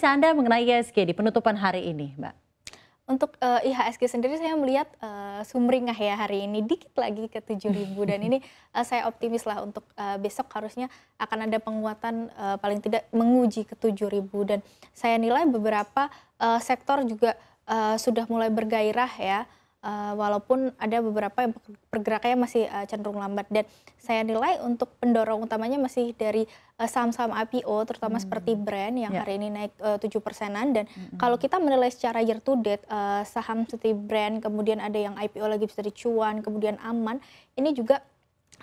analisa Anda mengenai IHSG di penutupan hari ini, Mbak? Untuk uh, eh, IHSG sendiri saya melihat uh, sumringah ya hari ini dikit lagi ke 7000 dan ini uh, saya optimis lah untuk uh, besok harusnya akan ada penguatan uh, paling tidak menguji ke 7000 dan saya nilai beberapa uh, sektor juga uh, sudah mulai bergairah ya uh, walaupun ada beberapa yang pergerakannya masih uh, cenderung lambat dan saya nilai untuk pendorong utamanya masih dari eh, saham-saham uh, IPO terutama hmm. seperti brand yang yeah. hari ini naik tujuh persenan dan hmm. kalau kita menilai secara year to date uh, saham seperti brand kemudian ada yang IPO lagi bisa dicuan kemudian aman ini juga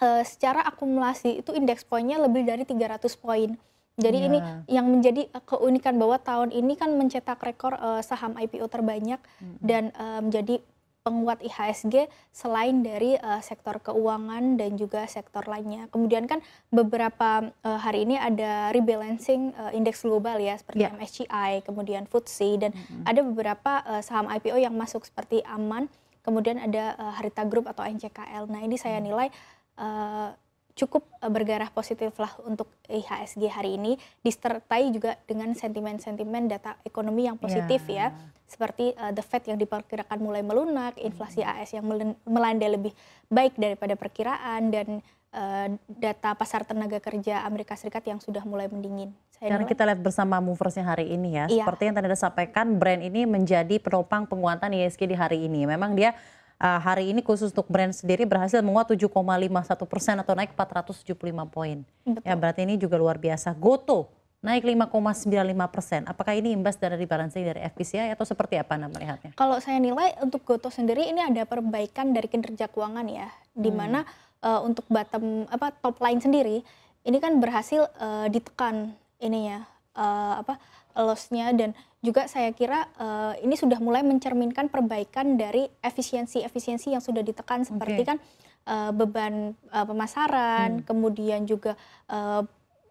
uh, secara akumulasi itu indeks poinnya lebih dari 300 poin. Jadi yeah. ini ya. yang menjadi keunikan bahwa tahun ini kan mencetak rekor uh, saham IPO terbanyak mm -hmm. dan uh, menjadi penguat IHSG selain dari uh, sektor keuangan dan juga sektor lainnya. Kemudian kan beberapa uh, hari ini ada rebalancing uh, indeks global ya seperti yeah. MSCI, kemudian FTSE dan mm-hmm. ada beberapa uh, saham IPO yang masuk seperti Aman, kemudian ada uh, Harita Group atau NCKL. Nah, ini saya mm. nilai uh, cukup eh, bergarah positiflah untuk IHSG hari ini disertai juga dengan sentimen-sentimen data ekonomi yang positif yeah. ya seperti uh, the Fed yang diperkirakan mulai melunak, inflasi AS yang melandai lebih baik daripada perkiraan dan uh, data pasar tenaga kerja Amerika Serikat yang sudah mulai mendingin. Saya Karena kita lihat bersama moversnya hari ini ya, iya. seperti yang tadi anda sampaikan, brand ini menjadi penopang penguatan ISG di hari ini. Memang dia uh, hari ini khusus untuk brand sendiri berhasil menguat 7,51 persen atau naik 475 poin. Ya berarti ini juga luar biasa. Goto naik 5,95 persen. Apakah ini imbas dari rebalancing dari FPCI atau seperti apa Anda melihatnya? Kalau saya nilai untuk Goto sendiri ini ada perbaikan dari kinerja keuangan ya, di hmm. mana uh, untuk bottom apa top line sendiri ini kan berhasil uh, ditekan ininya uh, apa lossnya dan juga saya kira uh, ini sudah mulai mencerminkan perbaikan dari efisiensi-efisiensi yang sudah ditekan seperti okay. kan uh, beban uh, pemasaran, hmm. kemudian juga uh,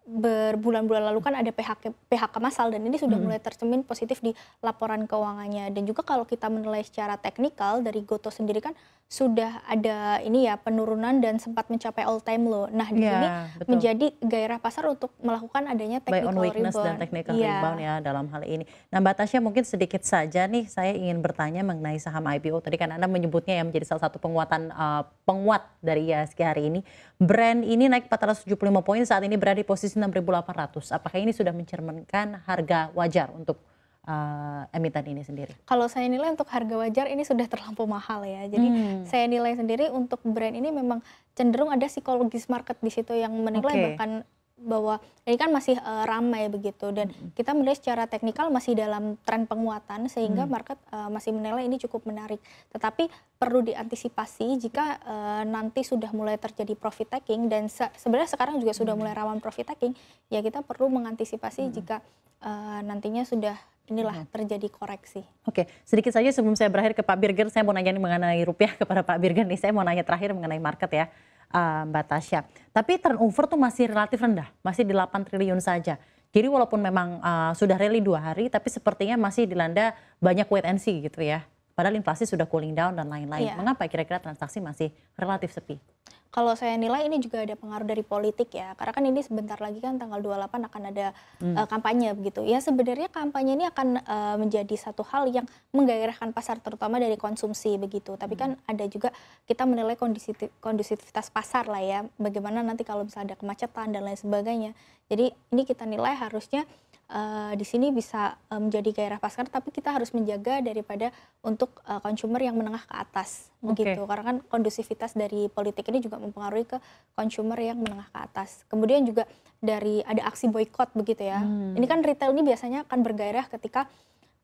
berbulan-bulan lalu kan ada PHK, PHK massal dan ini sudah hmm. mulai tercemin positif di laporan keuangannya dan juga kalau kita menilai secara teknikal dari Goto sendiri kan sudah ada ini ya penurunan dan sempat mencapai all time low. Nah di iya, sini betul. menjadi gairah pasar untuk melakukan adanya technical Buy on rebound dan technical ya. rebound ya dalam hal ini. Nah Mbak Tasya mungkin sedikit saja nih saya ingin bertanya mengenai saham IPO tadi kan Anda menyebutnya yang menjadi salah satu penguatan uh, penguat dari IHSG hari ini. Brand ini naik 475 poin saat ini berada di posisi 6.800. Apakah ini sudah mencerminkan harga wajar untuk uh, emiten ini sendiri? Kalau saya nilai untuk harga wajar ini sudah terlampau mahal ya. Jadi hmm. saya nilai sendiri untuk brand ini memang cenderung ada psikologis market di situ yang menilai okay. bahkan bahwa ini kan masih uh, ramai begitu dan hmm. kita melihat secara teknikal masih dalam tren penguatan sehingga hmm. market uh, masih menilai ini cukup menarik. Tetapi perlu diantisipasi jika uh, nanti sudah mulai terjadi profit taking dan se sebenarnya sekarang juga sudah hmm. mulai rawan profit taking, ya kita perlu mengantisipasi hmm. jika uh, nantinya sudah inilah terjadi koreksi. Oke, sedikit saja sebelum saya berakhir ke Pak Birger, saya mau nanya mengenai rupiah kepada Pak Birger nih. Saya mau nanya terakhir mengenai market ya uh, eh, Mbak Tasya. Tapi turnover tuh masih relatif rendah, masih di 8 triliun saja. Jadi walaupun memang uh, sudah rally dua hari, tapi sepertinya masih dilanda banyak wait and see gitu ya padahal inflasi sudah cooling down dan lain-lain. Iya. Mengapa kira-kira transaksi masih relatif sepi? Kalau saya nilai ini juga ada pengaruh dari politik ya, karena kan ini sebentar lagi kan tanggal 28 akan ada hmm. uh, kampanye begitu. Ya sebenarnya kampanye ini akan uh, menjadi satu hal yang menggairahkan pasar terutama dari konsumsi begitu. Tapi hmm. kan ada juga kita menilai kondisi kondusivitas pasar lah ya, bagaimana nanti kalau misalnya ada kemacetan dan lain sebagainya. Jadi ini kita nilai harusnya uh, di sini bisa menjadi eh, menjadi gairah pasar, tapi kita harus menjaga daripada untuk uh, consumer yang menengah ke atas, begitu. Okay. Karena kan kondusivitas dari politik ini juga mempengaruhi ke consumer yang menengah ke atas. Kemudian juga dari ada aksi boykot begitu ya. Hmm. Ini kan retail ini biasanya akan bergairah ketika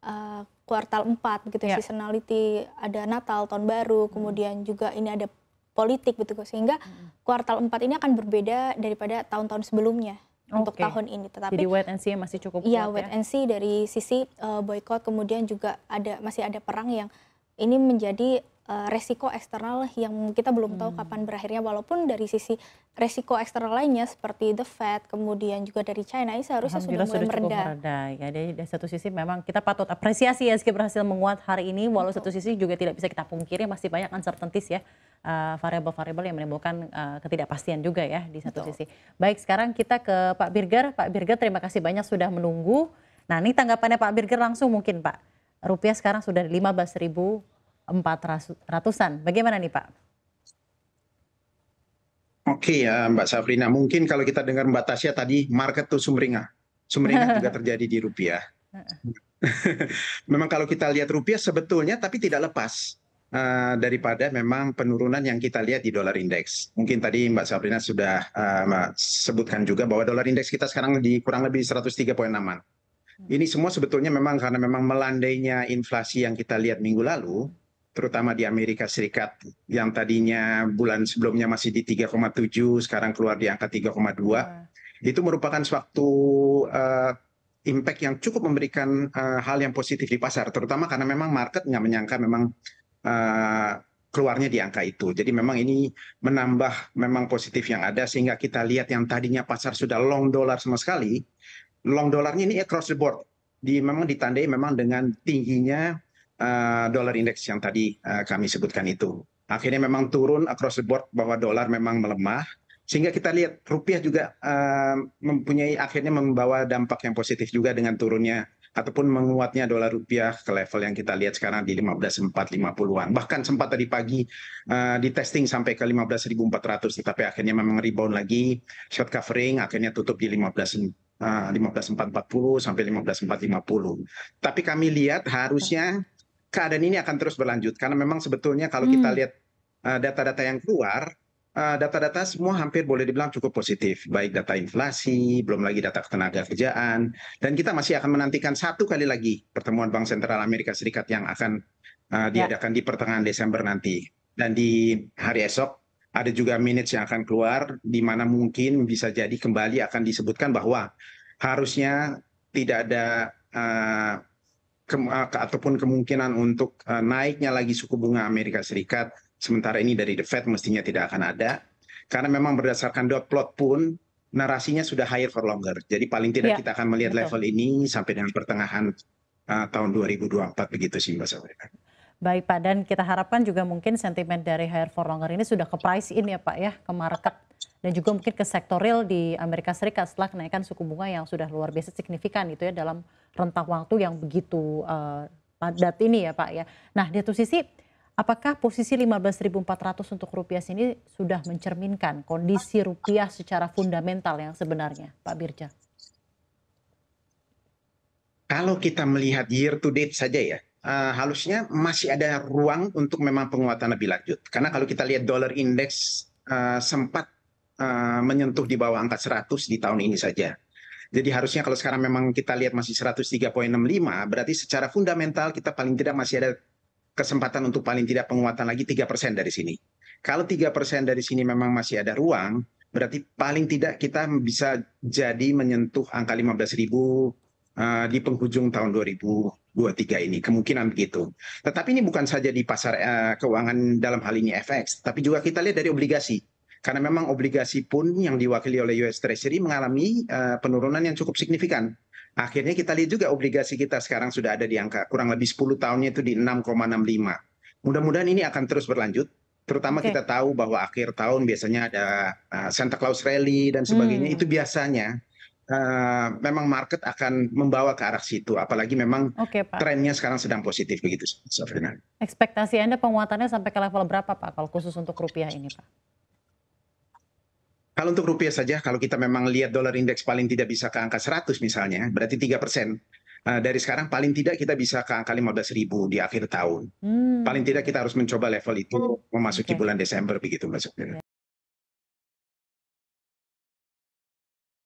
uh, kuartal 4 begitu yeah. seasonality, ada Natal, tahun baru, mm. kemudian juga ini ada politik begitu sehingga mm. kuartal 4 ini akan berbeda daripada tahun-tahun sebelumnya untuk tahun ini. Tetapi jadi wait and see masih cukup iya, kuat. Iya, wait ya? and see dari sisi uh, boykot kemudian juga ada masih ada perang yang ini menjadi uh, resiko eksternal yang kita belum tahu hmm. kapan berakhirnya walaupun dari sisi resiko eksternal lainnya seperti the Fed kemudian juga dari China ini seharusnya sudah mulai sudah mereda. mereda ya jadi dari satu sisi memang kita patut apresiasi ya meski berhasil menguat hari ini walau Betul. satu sisi juga tidak bisa kita pungkiri masih banyak uncertainties ya Eh, variabel-variabel uh, yang menimbulkan uh, ketidakpastian juga ya di satu Betul. sisi. Baik, sekarang kita ke Pak Birger. Pak Birger, terima kasih banyak sudah menunggu. Nah, ini tanggapannya Pak Birger langsung mungkin, Pak. Rupiah sekarang sudah 15.400-an. Bagaimana nih, Pak? Oke ya Mbak Safrina, mungkin kalau kita dengar Mbak Tasya tadi market tuh sumringah. Sumringah juga terjadi di rupiah. Memang kalau kita lihat rupiah sebetulnya tapi tidak lepas Eh, daripada memang penurunan yang kita lihat di dolar indeks Mungkin tadi Mbak Sabrina sudah uh, sebutkan juga bahwa dolar indeks kita sekarang di kurang lebih 103.6-an. Hmm. Ini semua sebetulnya memang karena memang melandainya inflasi yang kita lihat minggu lalu, terutama di Amerika Serikat yang tadinya bulan sebelumnya masih di 3,7, sekarang keluar di angka 3,2. Hmm. Itu merupakan suatu uh, impact yang cukup memberikan uh, hal yang positif di pasar, terutama karena memang market nggak menyangka memang Eh, keluarnya di angka itu. Jadi memang ini menambah memang positif yang ada sehingga kita lihat yang tadinya pasar sudah long dollar sama sekali, long dollarnya ini across the board. Di memang ditandai memang dengan tingginya uh, dollar index yang tadi uh, kami sebutkan itu. Akhirnya memang turun across the board bahwa dolar memang melemah sehingga kita lihat rupiah juga uh, mempunyai akhirnya membawa dampak yang positif juga dengan turunnya ataupun menguatnya dolar rupiah ke level yang kita lihat sekarang di 15.450-an. Bahkan sempat tadi pagi uh, di testing sampai ke 15.400 tetapi akhirnya memang rebound lagi short covering akhirnya tutup di 15 uh, 15.440 sampai 15.450. Tapi kami lihat harusnya keadaan ini akan terus berlanjut karena memang sebetulnya kalau hmm. kita lihat eh, data-data yang keluar Eh, data-data semua hampir boleh dibilang cukup positif, baik data inflasi, belum lagi data ketenaga kerjaan, dan kita masih akan menantikan satu kali lagi pertemuan Bank Sentral Amerika Serikat yang akan uh, diadakan ya. di pertengahan Desember nanti. Dan di hari esok ada juga minutes yang akan keluar, di mana mungkin bisa jadi kembali akan disebutkan bahwa harusnya tidak ada uh, eh, ke, ataupun kemungkinan untuk uh, naiknya lagi suku bunga Amerika Serikat sementara ini dari the Fed mestinya tidak akan ada karena memang berdasarkan dot plot pun narasinya sudah higher for longer. Jadi paling tidak ya, kita akan melihat betul. level ini sampai dengan pertengahan uh, tahun 2024 begitu sih Mbak Sabrina. Baik Pak, dan kita harapkan juga mungkin sentimen dari higher for longer ini sudah ke price in ya Pak ya, ke market dan juga mungkin ke sektor real di Amerika Serikat setelah kenaikan suku bunga yang sudah luar biasa signifikan itu ya dalam rentang waktu yang begitu uh, padat ini ya Pak ya. Nah di satu sisi Apakah posisi 15.400 untuk rupiah ini sudah mencerminkan kondisi rupiah secara fundamental yang sebenarnya, Pak Birja? Kalau kita melihat year to date saja ya, uh, halusnya masih ada ruang untuk memang penguatan lebih lanjut. Karena kalau kita lihat dollar index eh, sempat eh, menyentuh di bawah angka 100 di tahun ini saja. Jadi harusnya kalau sekarang memang kita lihat masih 103.65, berarti secara fundamental kita paling tidak masih ada kesempatan untuk paling tidak penguatan lagi tiga persen dari sini. Kalau tiga persen dari sini memang masih ada ruang, berarti paling tidak kita bisa jadi menyentuh angka lima belas ribu uh, di penghujung tahun dua ribu 2023 ini. Kemungkinan begitu. Tetapi ini bukan saja di pasar uh, keuangan dalam hal ini FX, tapi juga kita lihat dari obligasi. Karena memang obligasi pun yang diwakili oleh US Treasury mengalami uh, penurunan yang cukup signifikan akhirnya kita lihat juga obligasi kita sekarang sudah ada di angka kurang lebih 10 tahunnya itu di 6,65. Mudah-mudahan ini akan terus berlanjut terutama okay. kita tahu bahwa akhir tahun biasanya ada uh, Santa Claus rally dan sebagainya hmm. itu biasanya uh, memang market akan membawa ke arah situ apalagi memang okay, trennya sekarang sedang positif begitu Sofina. Ekspektasi Anda penguatannya sampai ke level berapa Pak kalau khusus untuk rupiah ini Pak? Kalau untuk rupiah saja, kalau kita memang lihat dolar indeks paling tidak bisa ke angka 100 misalnya, berarti 3 persen. Nah, dari sekarang paling tidak kita bisa ke angka 15 ribu di akhir tahun. Hmm. Paling tidak kita harus mencoba level itu hmm. memasuki okay. bulan Desember begitu Mbak